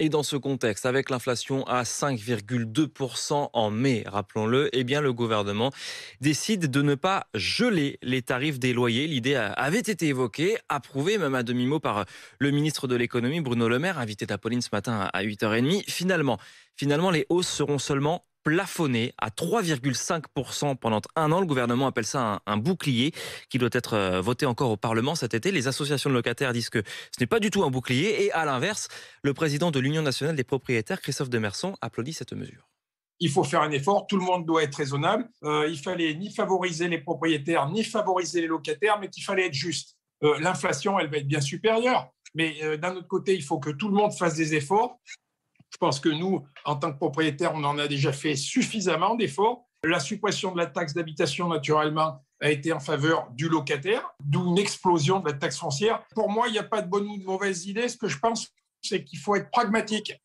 Et dans ce contexte, avec l'inflation à 5,2% en mai, rappelons-le, eh bien le gouvernement décide de ne pas geler les tarifs des loyers. L'idée avait été évoquée, approuvée même à demi-mot par euh, le ministre de l'économie Bruno Le Maire, invité d'Apolline ce matin à 8h30. Finalement, finalement les hausses seront seulement plafonné à 3,5% pendant un an. Le gouvernement appelle ça un, bouclier qui doit être euh, voté encore au Parlement cet été. Les associations de locataires disent que ce n'est pas du tout un bouclier. Et à l'inverse, le président de l'Union nationale des propriétaires, Christophe Demerson, applaudit cette mesure il faut faire un effort, tout le monde doit être raisonnable. Il euh, il fallait ni favoriser les propriétaires, ni favoriser les locataires, mais qu'il fallait être juste. Euh, l'inflation, elle va être bien supérieure, mais d'un autre côté, il faut que tout le monde fasse des efforts. Je pense que nous, en tant que propriétaires, on en a déjà fait suffisamment d'efforts. La suppression de la taxe d'habitation, naturellement, a été en faveur du locataire, d'où une explosion de la taxe foncière. Pour moi, il n'y a pas de bonne ou de mauvaise idée. Ce que je pense, c'est qu'il faut être pragmatique.